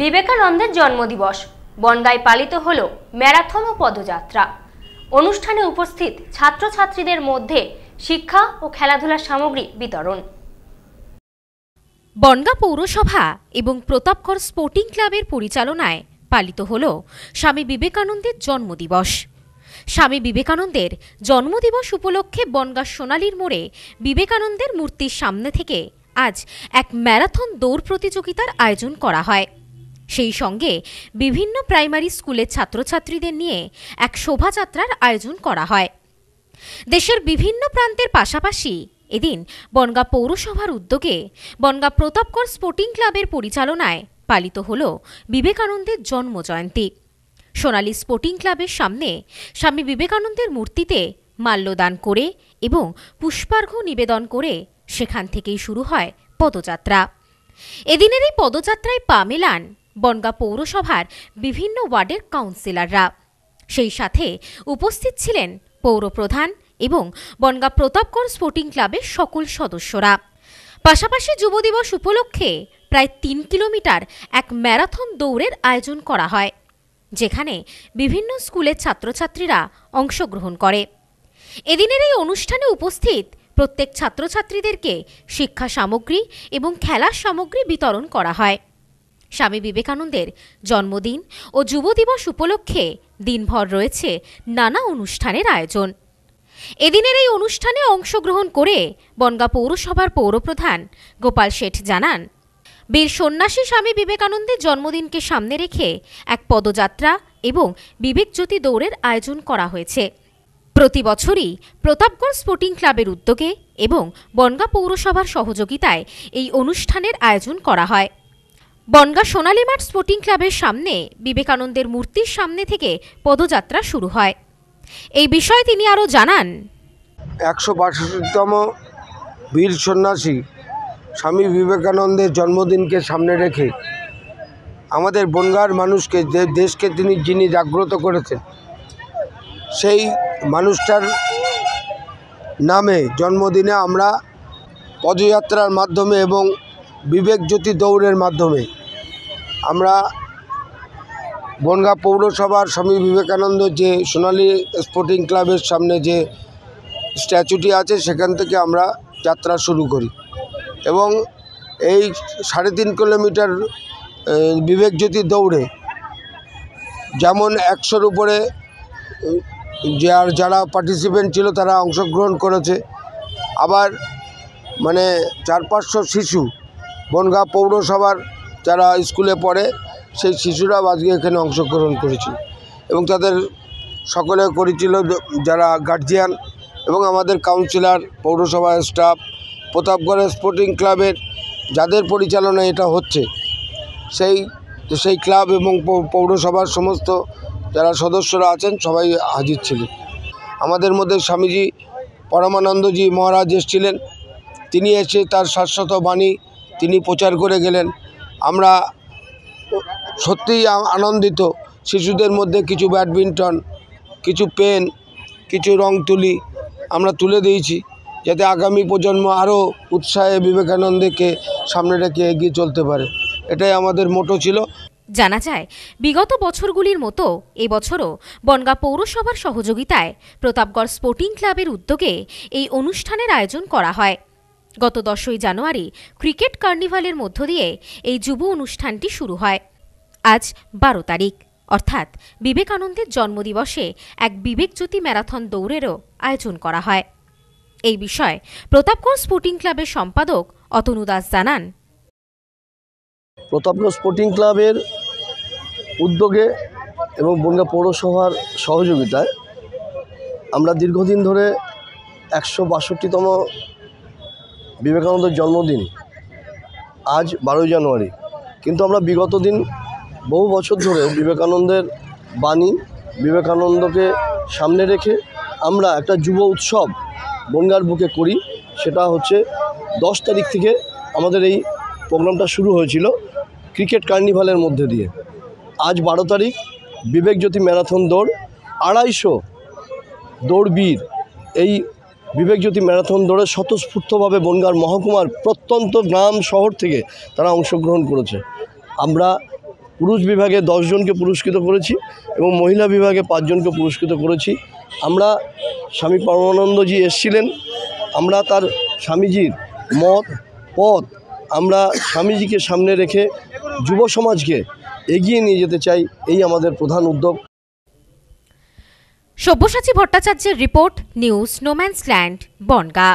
বিবেকানন্দের জন্মদিবস বনগায় পালিত হল ম্যারাথন ও পদযাত্রা অনুষ্ঠানে উপস্থিত ছাত্রছাত্রীদের মধ্যে শিক্ষা ও খেলাধুলার সামগ্রী বিতরণ বনগা পৌরসভা এবং প্রতাপগড় স্পোর্টিং ক্লাবের পরিচালনায় পালিত হল স্বামী বিবেকানন্দের জন্মদিবস স্বামী বিবেকানন্দের জন্মদিবস উপলক্ষে বনগা সোনালীর মোড়ে বিবেকানন্দের মূর্তির সামনে থেকে আজ এক ম্যারাথন দৌড় প্রতিযোগিতার আয়োজন করা হয় সেই সঙ্গে বিভিন্ন প্রাইমারি স্কুলের ছাত্রছাত্রীদের নিয়ে এক শোভাযাত্রার আয়োজন করা হয় দেশের বিভিন্ন প্রান্তের পাশাপাশি এদিন বনগা পৌরসভার উদ্যোগে বনগা প্রতাপকর স্পোর্টিং ক্লাবের পরিচালনায় পালিত হল বিবেকানন্দের জন্মজয়ন্তী সোনালী স্পোর্টিং ক্লাবের সামনে স্বামী বিবেকানন্দের মূর্তিতে মাল্যদান করে এবং পুষ্পার্ঘ নিবেদন করে সেখান থেকেই শুরু হয় পদযাত্রা এদিনের এই পদযাত্রায় পা মেলান বনগা পৌরসভার বিভিন্ন ওয়ার্ডের কাউন্সিলররা সেই সাথে উপস্থিত ছিলেন পৌরপ্রধান এবং বনগা প্রতাপগড় স্পোর্টিং ক্লাবের সকল সদস্যরা পাশাপাশি যুব দিবস উপলক্ষে প্রায় তিন কিলোমিটার এক ম্যারাথন দৌড়ের আয়োজন করা হয় যেখানে বিভিন্ন স্কুলের ছাত্রছাত্রীরা অংশগ্রহণ করে এদিনের এই অনুষ্ঠানে উপস্থিত প্রত্যেক ছাত্রছাত্রীদেরকে শিক্ষা সামগ্রী এবং খেলার সামগ্রী বিতরণ করা হয় স্বামী বিবেকানন্দের জন্মদিন ও যুব দিবস উপলক্ষে দিনভর রয়েছে নানা অনুষ্ঠানের আয়োজন এদিনের এই অনুষ্ঠানে অংশগ্রহণ করে বনগা পৌরসভার পৌরপ্রধান গোপাল শেঠ জানান বীর সন্ন্যাসী স্বামী বিবেকানন্দের জন্মদিনকে সামনে রেখে এক পদযাত্রা এবং বিবেকজ্যোতি দৌড়ের আয়োজন করা হয়েছে প্রতি বছরই প্রতাপগড় স্পোর্টিং ক্লাবের উদ্যোগে এবং বনগা পৌরসভার সহযোগিতায় এই অনুষ্ঠানের আয়োজন করা হয় বনগা সোনালী মাঠ স্পোর্টিং ক্লাবের সামনে বিবেকানন্দের মূর্তির সামনে থেকে পদযাত্রা শুরু হয় এই বিষয়ে তিনি আরও জানান একশো বাষট্টিতম বীর সন্ন্যাসী স্বামী বিবেকানন্দের জন্মদিনকে সামনে রেখে আমাদের বনগার মানুষকে যে দেশকে তিনি যিনি জাগ্রত করেছেন সেই মানুষটার নামে জন্মদিনে আমরা পদযাত্রার মাধ্যমে এবং বিবেক জ্যোতি দৌড়ের মাধ্যমে আমরা বনগাঁ পৌরসভার স্বামী বিবেকানন্দ যে সোনালী স্পোর্টিং ক্লাবের সামনে যে স্ট্যাচুটি আছে সেখান থেকে আমরা যাত্রা শুরু করি এবং এই সাড়ে তিন কিলোমিটার বিবেকজ্যোতি দৌড়ে যেমন একশোর উপরে যার যারা পার্টিসিপেন্ট ছিল তারা অংশগ্রহণ করেছে আবার মানে চার পাঁচশো শিশু বনগাঁ পৌরসভার যারা স্কুলে পড়ে সেই শিশুরাও আজকে এখানে অংশগ্রহণ করেছিল এবং তাদের সকলে করেছিল যারা গার্জিয়ান এবং আমাদের কাউন্সিলর পৌরসভার স্টাফ প্রতাপগড়ের স্পোর্টিং ক্লাবের যাদের পরিচালনা এটা হচ্ছে সেই সেই ক্লাব এবং পৌরসভার সমস্ত যারা সদস্যরা আছেন সবাই হাজির ছিলেন আমাদের মধ্যে স্বামীজি পরমানন্দজি মহারাজ এসেছিলেন তিনি এসে তার শাশ্বত বাণী তিনি প্রচার করে গেলেন আমরা সত্যিই আনন্দিত শিশুদের মধ্যে কিছু ব্যাডমিন্টন কিছু পেন কিছু রং তুলি আমরা তুলে দিয়েছি যাতে আগামী প্রজন্ম আরও উৎসাহে বিবেকানন্দকে সামনে রেখে এগিয়ে চলতে পারে এটাই আমাদের মোটো ছিল জানা যায় বিগত বছরগুলির মতো এবছরও বনগা পৌরসভার সহযোগিতায় প্রতাপগড় স্পোর্টিং ক্লাবের উদ্যোগে এই অনুষ্ঠানের আয়োজন করা হয় গত দশই জানুয়ারি ক্রিকেট কার্নিভালের মধ্য দিয়ে এই যুব অনুষ্ঠানটি শুরু হয় আজ বারো তারিখ অর্থাৎ বিবেকানন্দের জন্মদিবসে এক বিবেকজ্যোতি ম্যারাথন দৌড়েরও আয়োজন করা হয় এই বিষয়ে প্রতাপগঞ্জ স্পোর্টিং ক্লাবের সম্পাদক অতনু দাস জানান প্রতাপগঞ্জ স্পোর্টিং ক্লাবের উদ্যোগে এবং বনগা পৌরসভার সহযোগিতায় আমরা দীর্ঘদিন ধরে একশো বাষট্টিতম বিবেকানন্দের জন্মদিন আজ বারোই জানুয়ারি কিন্তু আমরা বিগত দিন বহু বছর ধরে বিবেকানন্দের বাণী বিবেকানন্দকে সামনে রেখে আমরা একটা যুব উৎসব বনগার বুকে করি সেটা হচ্ছে দশ তারিখ থেকে আমাদের এই প্রোগ্রামটা শুরু হয়েছিল ক্রিকেট কার্নিভালের মধ্যে দিয়ে আজ বারো তারিখ বিবেকজ্যোতি ম্যারাথন দৌড় আড়াইশো দৌড়বীর এই বিবেকজ্যোতি ম্যারাথন দৌড়ে স্বতঃস্ফূর্তভাবে বনগার মহকুমার প্রত্যন্ত গ্রাম শহর থেকে তারা অংশগ্রহণ করেছে আমরা পুরুষ বিভাগে দশজনকে পুরস্কৃত করেছি এবং মহিলা বিভাগে পাঁচজনকে পুরস্কৃত করেছি আমরা স্বামী পরমানন্দজি এসছিলেন আমরা তার স্বামীজির মত পথ আমরা স্বামীজিকে সামনে রেখে যুব সমাজকে এগিয়ে নিয়ে যেতে চাই এই আমাদের প্রধান উদ্যোগ সব্যসাচী ভট্টাচার্যের report news no man's land Bongaon